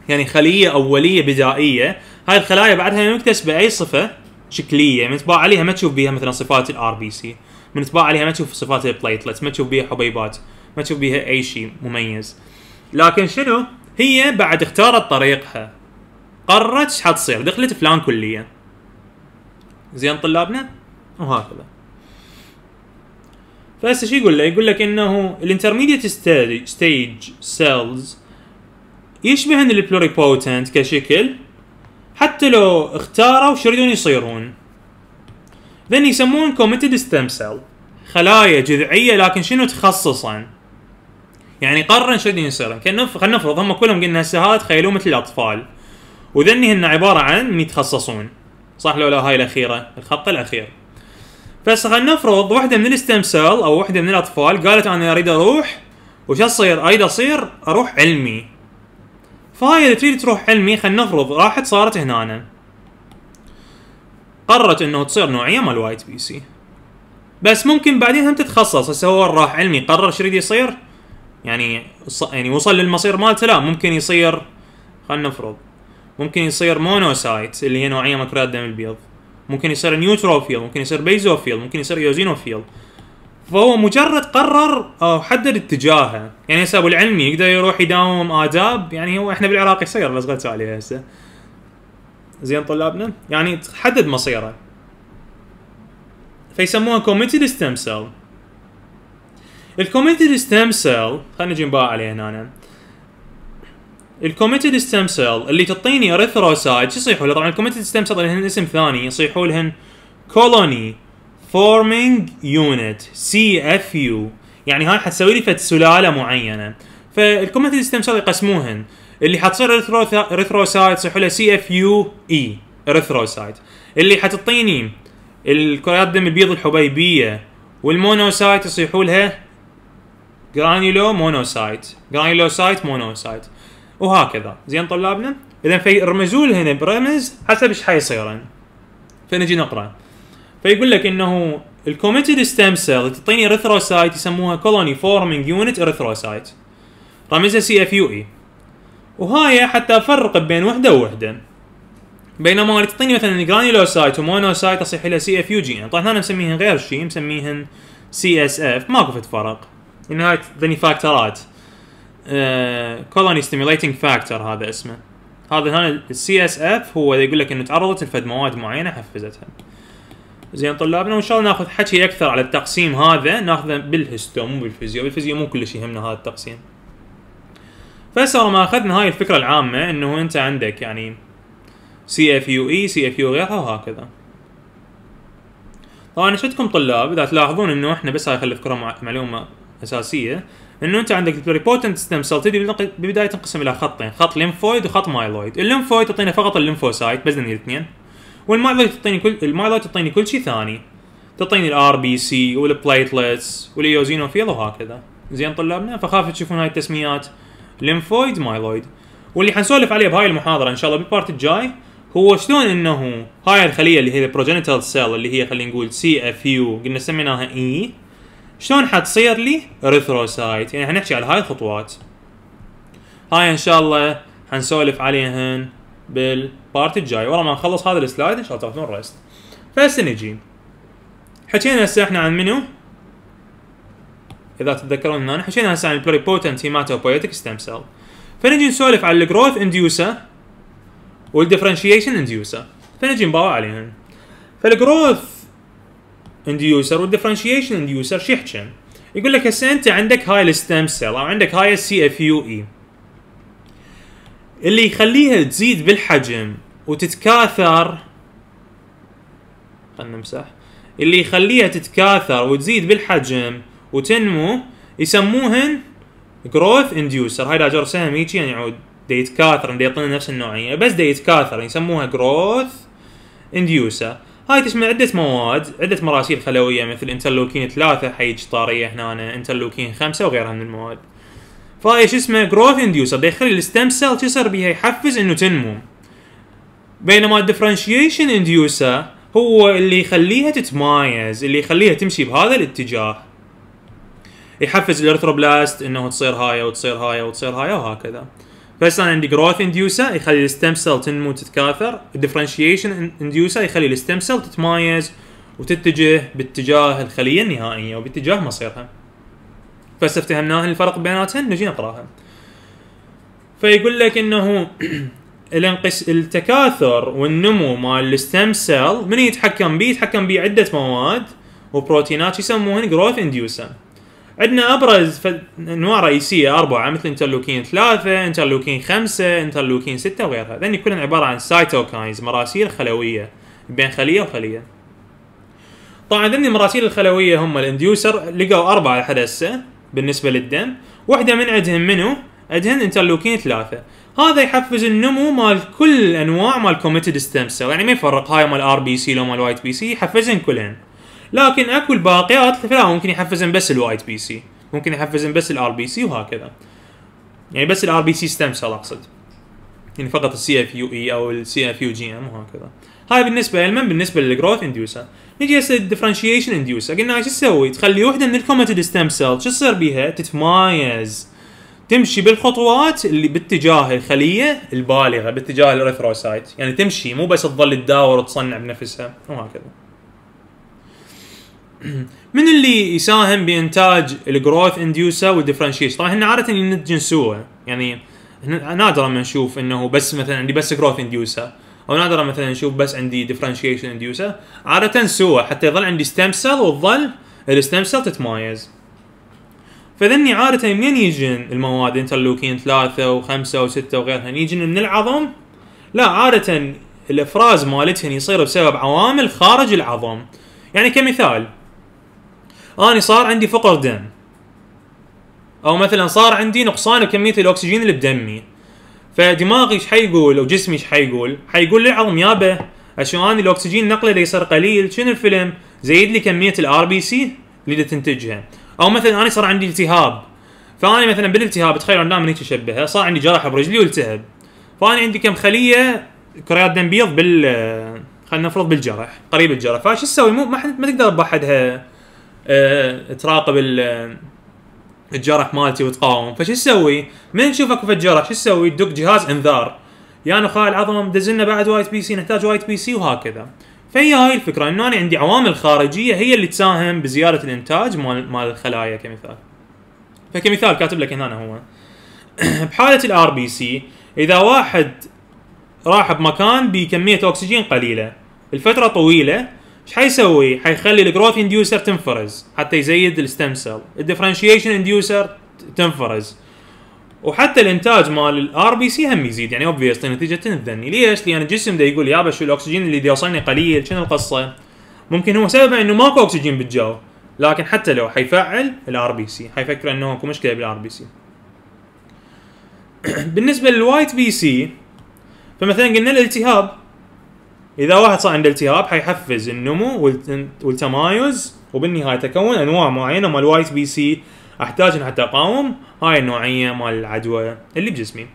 يعني خليه اوليه بدائيه هاي الخلايا بعدها مكتسبه اي صفه شكليه يعني من تباع عليها ما تشوف بيها مثلا صفات الار بي سي من تباع عليها ما تشوف صفات البليتلتس ما تشوف بيها حبيبات ما تشوف بيها اي شيء مميز لكن شنو هي بعد اختارت طريقها قررت ايش حتصير دخلت فلان كليه زين طلابنا وهكذا فهسه شو يقول له؟ يقول لك انه الانترميديت ستيج سيلز يشبهن البلوريبوتنت كشكل حتى لو اختاروا شو يريدون يصيرون ذن يسمون كوميتد ستيم سيل خلايا جذعيه لكن شنو تخصصا يعني قرن شو يصيرون؟ خلينا نفرض هم كلهم قلنا هسه هذا تخيلوه مثل الاطفال وذني هن عباره عن من يتخصصون صح لو لا هاي الاخيره الخط الاخير بس خلينا نفرض واحده من الستيم سيل او واحده من الاطفال قالت انا اريد اروح وش اصير؟ اريد اصير اروح علمي فهاي اذا تريد تروح علمي خلينا نفرض راحت صارت هنا أنا. قررت انه تصير نوعيه مال وايت بي سي بس ممكن بعدين هم تتخصص هسه هو راح علمي قرر ايش يريد يصير يعني يعني وصل للمصير مالته لا ممكن يصير خلينا نفرض ممكن يصير مونوسايت اللي هي نوعيه مكرات دم البيض ممكن يصير نيوتروفيل ممكن يصير بيزوفيل ممكن يصير يوزينوفيل فهو مجرد قرر او آه، حدد اتجاهه يعني هسه ابو العلمي يقدر يروح يداوم اداب يعني هو احنا بالعراق يصير بس غلطت عليه هسه زين طلابنا يعني تحدد مصيره فيسموها كوميتد ستيم سيل الكوميتد ستيم سيل خلينا نجي نباع عليه هنا الكوميتد ستيم سيل اللي تعطيني اريثروسايت شو يصيحوا له طبعا الكوميتد ستيم سيل لهن اسم ثاني يصيحوا لهن كولوني forming unit CFU يعني هاي حتسوي لي فد سلاله معينه فالكومنت سيستم صار يقسموهن اللي حتصير ريثروسايت يصيحوا له e، سي اف يو اي اللي حتعطيني الكريات الدم البيض الحبيبيه والمونوسايت يصيحوا لها جرانيلو مونوسايت جرانيولوسايت مونوسايت وهكذا زين طلابنا اذا فيرمزوا هنا برمز حسب ايش حيصيرن فنجي نقرا فيقول لك انه الكوميتد ستيم سيل تعطيني اريثروسايت يسموها كولوني فورمينج يونت اريثروسايت رمزها سي اف يو اي وهاي حتى افرق بين وحده ووحده بينما تعطيني مثلا جرانيلوسايت ومونوسايت اصيح لها سي اف يو جي طيب طبعا انا مسميهن غير شيء مسميهن سي اس اف ماكو فرق لان هاي ذني فاكتورات كولوني ستيميليتنج فاكتور هذا اسمه هذا هنا السي اس اف هو يقول لك انه تعرضت لفد مواد معينه حفزتها زين طلابنا وان شاء الله ناخذ حكي اكثر على التقسيم هذا ناخذه بالهستو مو بالفيزياء بالفيزياء مو كلش يهمنا هذا التقسيم فهسه ما اخذنا هاي الفكره العامه انه انت عندك يعني سي اف يو اي سي اف يو غيرها وهكذا طبعا شفتكم عندكم طلاب اذا تلاحظون انه احنا بس هاي خلي اذكرها معلومه اساسيه انه انت عندك البريبوتنت ستيم سيل تبدي ببدايه تنقسم الى خطين خط ليمفويد وخط مايلويد الليمفويد تعطينا فقط الليمفوسايت بس الاثنين وين ما تعطيني كل ما تقدر تعطيني كل شيء ثاني تعطيني الار بي سي واليوزينو واليوزينوفيل وهكذا زين طلابنا فخاف تشوفون هاي التسميات ليمفويد مايلويد واللي حنسولف عليه بهاي المحاضره ان شاء الله بالبارت الجاي هو شلون انه هاي الخليه اللي هي البروجينيتال سيل اللي هي خلينا نقول سي اف يو قلنا سميناها اي شلون حتصير لي ريثروسايت يعني حنحكي على هاي الخطوات هاي ان شاء الله حنسولف عليهن بالبارت الجاي ورا ما نخلص هذا السلايد ان شاء الله تاخذون ريست فهسه نجي حكينا هسه احنا عن منو اذا تتذكرون هنا حكينا هسه عن البريبوتنت هيماتوبويتك ستيم سيل فنجي نسولف على الجروث انديوسر والديفرنشيشن انديوسر فنجي نباوع عليهم فالجروث انديوسر والديفرنشيشن انديوسر شو يحكي؟ يقول لك هسه انت عندك هاي الستيم سيل او عندك هاي السي اف يو اي اللي يخليها تزيد بالحجم وتتكاثر خلنا نمسح اللي يخليها تتكاثر وتزيد بالحجم وتنمو يسموهن جروث انديوسر هاي الاجر سهم هيجي يعني يعود دا يتكاثر دا يعطينا نفس النوعيه بس دا يتكاثر يعني يسموها جروث انديوسر هاي تشمل عدة مواد، عدة مراسيل خلوية مثل انترلوكين ثلاثة حيج طارية هنا انترلوكين خمسة وغيرها من المواد. فايش اسمه جروث انديوسر بيخلي الستم سيل شو يصير بيها يحفز انه تنمو بينما الدفرنشيشن انديوسر هو اللي يخليها تتمايز اللي يخليها تمشي بهذا الاتجاه يحفز الارثروبلاست انه تصير هاي وتصير هاي وتصير هاي وهكذا بس انا عندي جروث انديوسر يخلي الستم سيل تنمو تتكاثر الدفرنشيشن انديوسر يخلي الستم سيل تتمايز وتتجه باتجاه الخليه النهائيه وباتجاه مصيرها بس افتهمناهن الفرق بيناتهن نجي نقراها فيقول لك انه الانقس التكاثر والنمو مال الستم سيل من يتحكم بيه يتحكم بيه عده مواد وبروتينات يسموهن جروث انديوسر عندنا ابرز انواع رئيسيه اربعه مثل انترلوكين ثلاثه، انترلوكين خمسه، انترلوكين سته وغيرها، هذني كلهم عباره عن سايتوكاينز مراسيل خلويه بين خليه وخليه. طبعا ذني المراسيل الخلويه هم الانديوسر لقوا اربعه لحد هسه بالنسبه للدم وحده من عندهم منو عندهم انترلوكين ثلاثه هذا يحفز النمو مال كل انواع مال كوميتد ستيم سيل يعني ما يفرق هاي مال ار بي سي لو مال وايت بي سي يحفزن كلهن لكن اكو الباقيات فلا ممكن يحفزن بس الوايت بي سي ممكن يحفزن بس الار بي سي وهكذا يعني بس الار بي سي ستيم سيل اقصد يعني فقط السي اف يو اي او السي اف يو جي ام وهكذا هاي بالنسبه لمن بالنسبه للجروث انديوسر نجي هسه الديفرنشيشن انديوسر قلنا شو تسوي تخلي وحده من الكوميتد ستيم سيل شو تصير بيها تتمايز تمشي بالخطوات اللي باتجاه الخليه البالغه باتجاه الاريثروسايت يعني تمشي مو بس تظل تداور وتصنع بنفسها وهكذا من اللي يساهم بانتاج الجروث انديوسر والديفرنشيشن طبعا احنا عاده ينتجن سوا يعني نادرا ما نشوف انه بس مثلا عندي بس جروث انديوسر او نادرا مثلا نشوف بس عندي ديفرنشيشن انديوسر عاده سوى حتى يظل عندي ستيم سيل وتظل الستيم سيل تتمايز فذني عادة منين يجن المواد انترلوكين ثلاثة وخمسة وستة وغيرها يعني يجن من العظم لا عادة الافراز مالتهن يصير بسبب عوامل خارج العظم يعني كمثال اني صار عندي فقر دم او مثلا صار عندي نقصان بكمية الاكسجين اللي بدمي فدماغي ايش حيقول او جسمي ايش حيقول؟ حيقول للعظم يابا عشان انا الاكسجين نقله اللي يصير قليل شنو الفيلم؟ زيد لي كميه الار بي سي اللي تنتجها او مثلا انا صار عندي التهاب فانا مثلا بالالتهاب تخيل انا دائما هيك اشبهها صار عندي جرح برجلي والتهب فانا عندي كم خليه كريات دم بيض بال خلينا نفرض بالجرح قريب الجرح فايش تسوي مو ما, ما تقدر بحدها أه تراقب الجرح مالتي وتقاوم فشو تسوي؟ من تشوفك في الجرح شو تسوي؟ تدق جهاز انذار يا يعني نخاع العظمه دزلنا بعد وايت بي سي نحتاج وايت بي سي وهكذا فهي هاي الفكره انه انا عندي عوامل خارجيه هي اللي تساهم بزياده الانتاج مال مال الخلايا كمثال فكمثال كاتب لك هنا هو بحاله الار بي سي اذا واحد راح بمكان بكميه اكسجين قليله الفتره طويله ايش حيسوي؟ حيخلي الجروث انديوسر تنفرز حتى يزيد الستم سيل، الديفرنشيشن انديوسر تنفرز وحتى الانتاج مال الار بي سي هم يزيد يعني اوبفيسلي نتيجه الذني، ليش؟ لان الجسم ده يقول يابا شو الاكسجين اللي يوصلني قليل، شنو القصه؟ ممكن هو سببه انه ماكو اكسجين بالجو، لكن حتى لو حيفعل الار بي سي، حيفكر انه اكو مشكله بالار بي سي. بالنسبه للوايت بي سي فمثلا قلنا الالتهاب اذا واحد صار عنده التهاب حيحفز النمو والتمايز وبالنهايه تكون انواع معينه مال وايت بي سي احتاج ان حتى اقاوم هاي النوعيه مال العدوى اللي بجسمي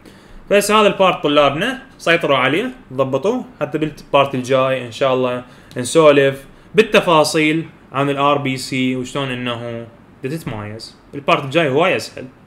بس هذا البارت طلابنا سيطروا عليه ضبطوه حتى بالبارت الجاي ان شاء الله نسولف بالتفاصيل عن الار بي سي وشلون انه تتمايز البارت الجاي هواي اسهل